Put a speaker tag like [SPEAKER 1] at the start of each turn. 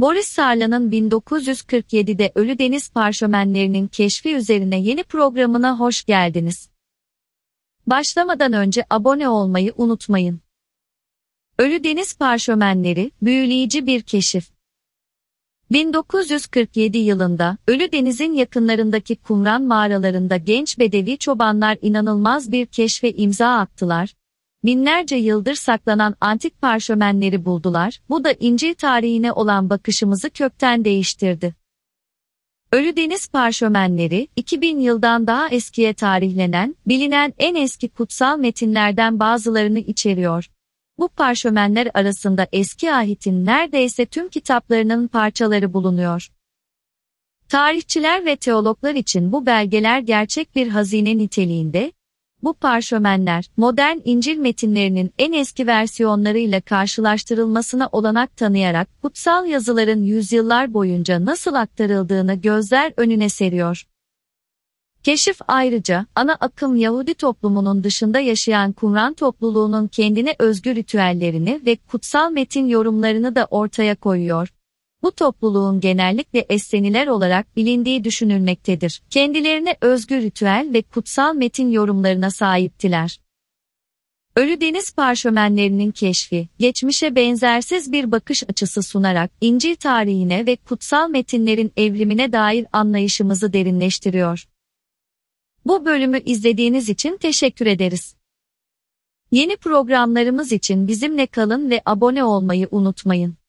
[SPEAKER 1] Boris Sarlan'ın 1947'de Ölü Deniz Parşömenlerinin keşfi üzerine yeni programına hoş geldiniz. Başlamadan önce abone olmayı unutmayın. Ölü Deniz Parşömenleri, büyüleyici bir keşif. 1947 yılında Ölü Deniz'in yakınlarındaki Kumran mağaralarında genç bedevi çobanlar inanılmaz bir keşfe imza attılar Binlerce yıldır saklanan antik parşömenleri buldular, bu da İncil tarihine olan bakışımızı kökten değiştirdi. Ölü Deniz parşömenleri, 2000 yıldan daha eskiye tarihlenen, bilinen en eski kutsal metinlerden bazılarını içeriyor. Bu parşömenler arasında eski ahitin neredeyse tüm kitaplarının parçaları bulunuyor. Tarihçiler ve teologlar için bu belgeler gerçek bir hazine niteliğinde, bu parşömenler, modern İncil metinlerinin en eski versiyonlarıyla karşılaştırılmasına olanak tanıyarak kutsal yazıların yüzyıllar boyunca nasıl aktarıldığını gözler önüne seriyor. Keşif ayrıca ana akım Yahudi toplumunun dışında yaşayan Kumran topluluğunun kendine özgü ritüellerini ve kutsal metin yorumlarını da ortaya koyuyor bu topluluğun genellikle esseniler olarak bilindiği düşünülmektedir. Kendilerine özgü ritüel ve kutsal metin yorumlarına sahiptiler. Ölü deniz parşömenlerinin keşfi, geçmişe benzersiz bir bakış açısı sunarak İncil tarihine ve kutsal metinlerin evrimine dair anlayışımızı derinleştiriyor. Bu bölümü izlediğiniz için teşekkür ederiz. Yeni programlarımız için bizimle kalın ve abone olmayı unutmayın.